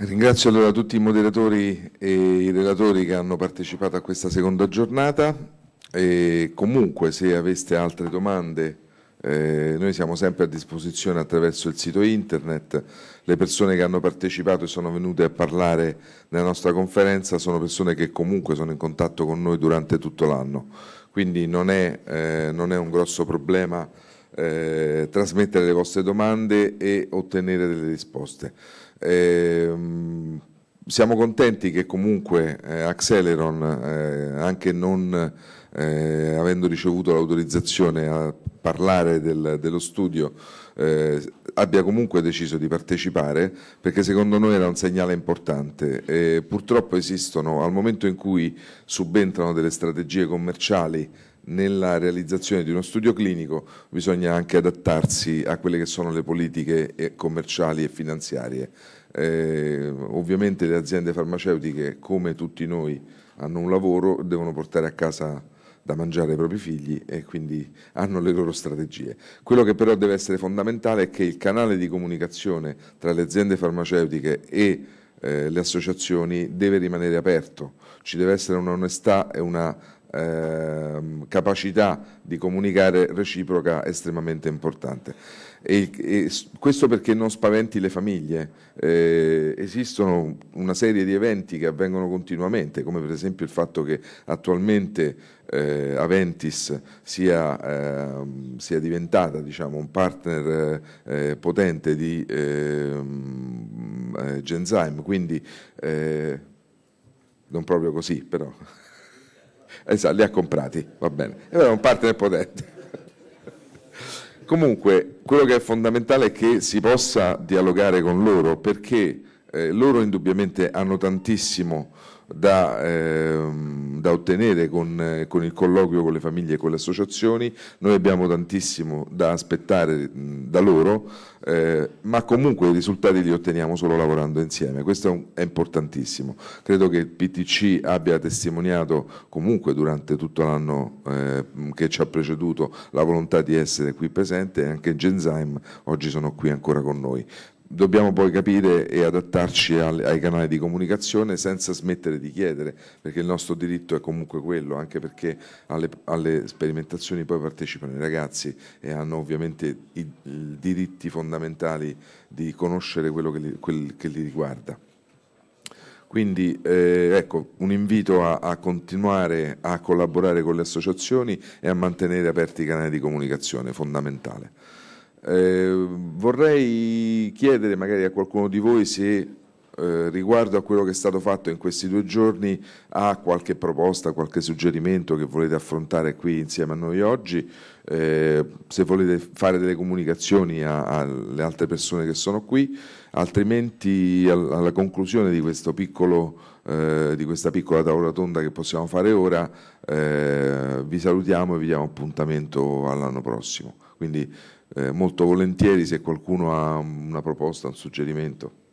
Ringrazio allora tutti i moderatori e i relatori che hanno partecipato a questa seconda giornata e comunque se aveste altre domande eh, noi siamo sempre a disposizione attraverso il sito internet, le persone che hanno partecipato e sono venute a parlare nella nostra conferenza sono persone che comunque sono in contatto con noi durante tutto l'anno, quindi non è, eh, non è un grosso problema eh, trasmettere le vostre domande e ottenere delle risposte. Eh, siamo contenti che comunque eh, Acceleron, eh, anche non eh, avendo ricevuto l'autorizzazione a parlare del, dello studio, eh, abbia comunque deciso di partecipare perché secondo noi era un segnale importante. E purtroppo esistono, al momento in cui subentrano delle strategie commerciali nella realizzazione di uno studio clinico bisogna anche adattarsi a quelle che sono le politiche eh, commerciali e finanziarie. Eh, ovviamente le aziende farmaceutiche, come tutti noi, hanno un lavoro, devono portare a casa da mangiare ai propri figli e quindi hanno le loro strategie. Quello che però deve essere fondamentale è che il canale di comunicazione tra le aziende farmaceutiche e eh, le associazioni deve rimanere aperto, ci deve essere un'onestà e una eh, capacità di comunicare reciproca estremamente importante. E, e questo perché non spaventi le famiglie. Eh, esistono una serie di eventi che avvengono continuamente, come per esempio il fatto che attualmente eh, Aventis sia, ehm, sia diventata diciamo, un partner eh, eh, potente di ehm, eh, Genzyme, quindi non proprio così però. Esatto, li ha comprati, va bene. Era un partner potente. Comunque, quello che è fondamentale è che si possa dialogare con loro perché eh, loro indubbiamente hanno tantissimo da, ehm, da ottenere con, eh, con, il colloquio con le famiglie e con le associazioni, noi abbiamo tantissimo da aspettare mh, da loro, eh, ma comunque i risultati li otteniamo solo lavorando insieme, questo è, un, è, importantissimo. Credo che il PTC abbia testimoniato comunque durante tutto l'anno eh, che ci ha preceduto la volontà di essere qui presente e anche Genzyme oggi sono qui ancora con noi dobbiamo poi capire e adattarci al, ai canali di comunicazione senza smettere di chiedere, perché il nostro diritto è comunque quello, anche perché alle, alle sperimentazioni poi partecipano i ragazzi e hanno ovviamente i, i diritti fondamentali di conoscere quello che li, quel che li riguarda. Quindi eh, ecco, un invito a, a, continuare a collaborare con le associazioni e a mantenere aperti i canali di comunicazione, fondamentale. Eh, vorrei chiedere magari a qualcuno di voi se eh, riguardo a quello che è stato fatto in questi due giorni ha qualche proposta, qualche suggerimento che volete affrontare qui insieme a noi oggi, eh, se volete fare delle comunicazioni alle altre persone che sono qui, altrimenti al, alla conclusione di, piccolo, eh, di questa piccola tavola tonda che possiamo fare ora eh, vi salutiamo e vi diamo appuntamento all'anno prossimo. Quindi eh, molto volentieri se qualcuno ha una proposta, un suggerimento.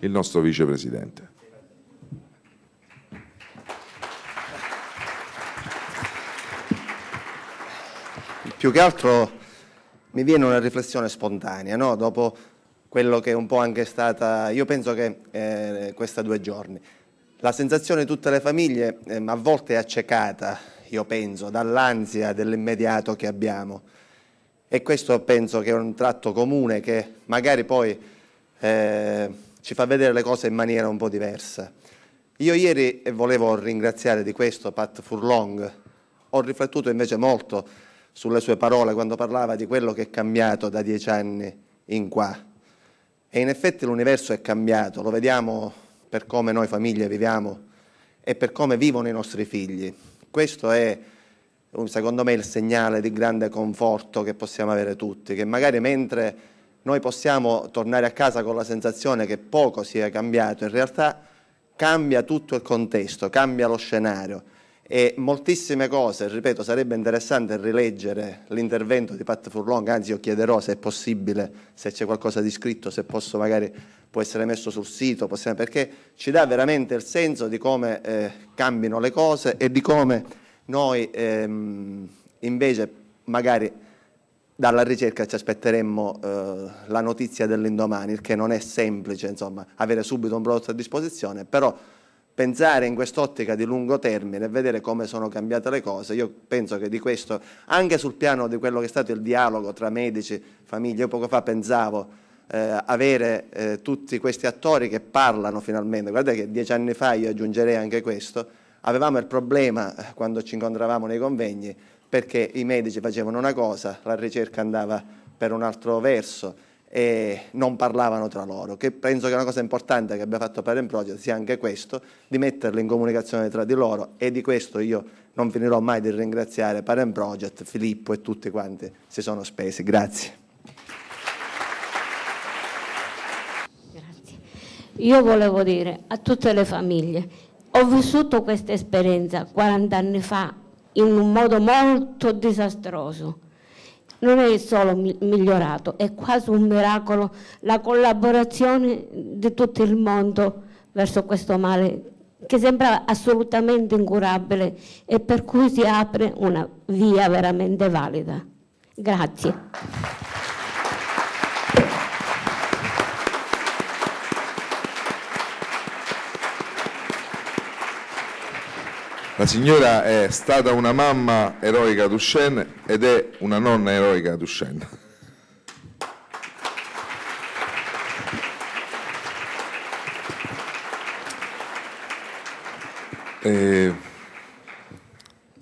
Il nostro vicepresidente. Più che altro mi viene una riflessione spontanea, no? dopo quello che è un po' anche stata, io penso che eh, questa due giorni, la sensazione di tutte le famiglie eh, a volte è accecata, io penso, dall'ansia dell'immediato che abbiamo e questo penso che è un tratto comune che magari poi eh, ci fa vedere le cose in maniera un po' diversa. Io ieri, e volevo ringraziare di questo Pat Furlong, ho riflettuto invece molto sulle sue parole quando parlava di quello che è cambiato da dieci anni in qua. E in effetti l'universo è cambiato, lo vediamo per come noi famiglie viviamo e per come vivono i nostri figli. Questo è secondo me il segnale di grande conforto che possiamo avere tutti, che magari mentre noi possiamo tornare a casa con la sensazione che poco sia cambiato, in realtà cambia tutto il contesto, cambia lo scenario e moltissime cose, ripeto, sarebbe interessante rileggere l'intervento di Pat Furlong, anzi io chiederò se è possibile, se c'è qualcosa di scritto, se posso magari può essere messo sul sito, possiamo, perché ci dà veramente il senso di come eh, cambino le cose e di come noi ehm, invece magari dalla ricerca ci aspetteremmo eh, la notizia dell'indomani, il che non è semplice insomma, avere subito un prodotto a disposizione, però pensare in quest'ottica di lungo termine e vedere come sono cambiate le cose, io penso che di questo, anche sul piano di quello che è stato il dialogo tra medici, famiglie, io poco fa pensavo eh, avere eh, tutti questi attori che parlano finalmente, guardate che dieci anni fa io aggiungerei anche questo, Avevamo il problema eh, quando ci incontravamo nei convegni perché i medici facevano una cosa, la ricerca andava per un altro verso e non parlavano tra loro, che penso che una cosa importante che abbia fatto Parent Project sia anche questo, di metterli in comunicazione tra di loro e di questo io non finirò mai di ringraziare Parent Project, Filippo e tutti quanti si sono spesi. Grazie. Grazie. Io volevo dire a tutte le famiglie ho vissuto questa esperienza 40 anni fa in un modo molto disastroso. Non è solo migliorato, è quasi un miracolo la collaborazione di tutto il mondo verso questo male che sembrava assolutamente incurabile e per cui si apre una via veramente valida. Grazie. La signora è stata una mamma eroica ad Uscen ed è una nonna eroica ad Uscen. E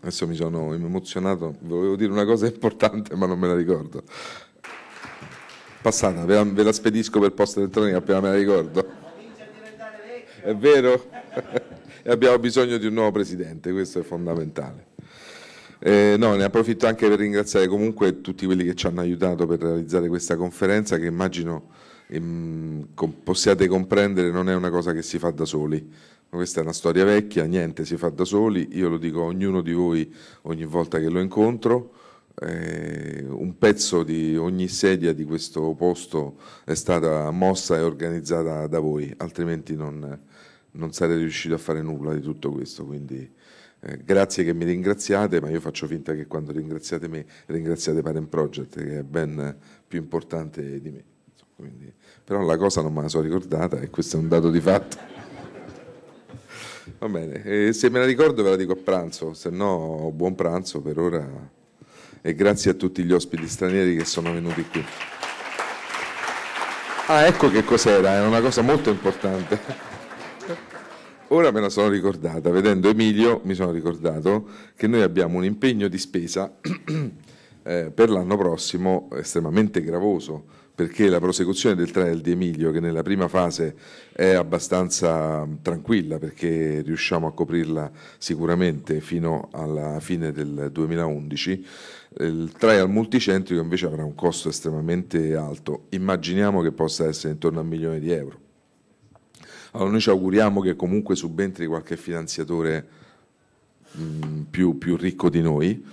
adesso mi sono emozionato, volevo dire una cosa importante ma non me la ricordo. Passata, ve la, ve la spedisco per posta elettronica appena me la ricordo. È vero? e abbiamo bisogno di un nuovo presidente, questo è fondamentale. Eh, no, ne approfitto anche per ringraziare comunque tutti quelli che ci hanno aiutato per realizzare questa conferenza che immagino ehm, com- possiate comprendere non è una cosa che si fa da soli. Questa è una storia vecchia, niente si fa da soli, io lo dico a ognuno di voi ogni volta che lo incontro. Eh, un pezzo di ogni sedia di questo posto è stata mossa e organizzata da voi, altrimenti non, non sarei riuscito a fare nulla di tutto questo, quindi eh, grazie che mi ringraziate, ma io faccio finta che quando ringraziate me ringraziate Parent Project, che è ben più importante di me. Insomma, quindi, però la cosa non me la sono ricordata e questo è un dato di fatto. Va bene, e se me la ricordo ve la dico a pranzo, se no buon pranzo per ora e grazie a tutti gli ospiti stranieri che sono venuti qui. Ah, ecco che cos'era, è una cosa molto importante. Ora me la sono ricordata, vedendo Emilio mi sono ricordato che noi abbiamo un impegno di spesa eh, per l'anno prossimo estremamente gravoso, perché la prosecuzione del trial di Emilio, che nella prima fase è abbastanza mm, tranquilla, perché riusciamo a coprirla sicuramente fino alla fine del 2011, il trial multicentrico invece avrà un costo estremamente alto, immaginiamo che possa essere intorno a un milione di euro. Allora noi ci auguriamo che comunque subentri qualche finanziatore mh, mm, più, più, ricco di noi,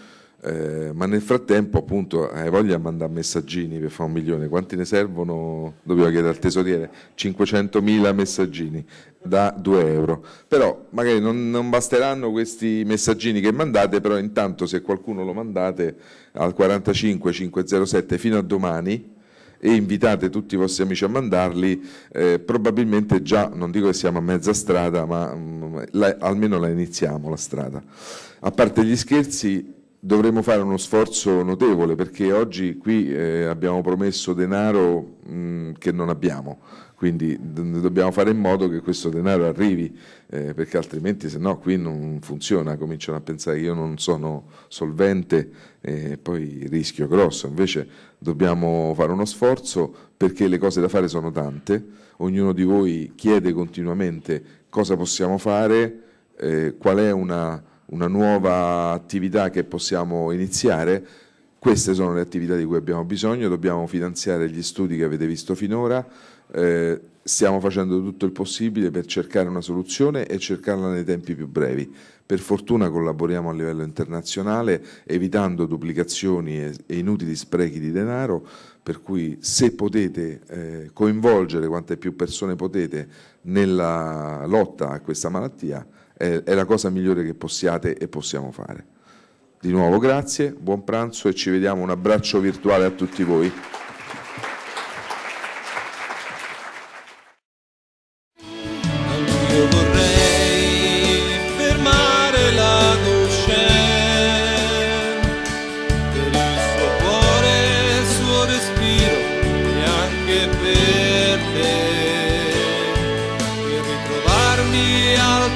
eh, ma nel frattempo appunto hai voglia di mandare messaggini per fare un milione, quanti ne servono? Dobbiamo chiedere al tesoriere, 500.000 messaggini da 2 euro, però magari non, non, basteranno questi messaggini che mandate, però intanto se qualcuno lo mandate al 45 507 fino a domani, e invitate tutti i vostri amici a mandarli, eh, probabilmente già, non dico che siamo a mezza strada, ma mh, mm, la, almeno la iniziamo la strada. A parte gli scherzi, dovremmo fare uno sforzo notevole perché oggi qui eh, abbiamo promesso denaro mh, mm, che non abbiamo, quindi dobbiamo fare in modo che questo denaro arrivi eh, perché altrimenti se no qui non funziona, cominciano a pensare che io non sono solvente eh, e eh, poi rischio grosso, invece dobbiamo fare uno sforzo perché le cose da fare sono tante, ognuno di voi chiede continuamente cosa possiamo fare, eh, qual è una una nuova attività che possiamo iniziare. Queste sono le attività di cui abbiamo bisogno, dobbiamo finanziare gli studi che avete visto finora, eh, stiamo facendo tutto il possibile per cercare una soluzione e cercarla nei tempi più brevi. Per fortuna collaboriamo a livello internazionale evitando duplicazioni e, e inutili sprechi di denaro, per cui se potete eh, coinvolgere quante più persone potete nella lotta a questa malattia, è, la cosa migliore che possiate e possiamo fare. Di nuovo grazie, buon pranzo e ci vediamo, un abbraccio virtuale a tutti voi. per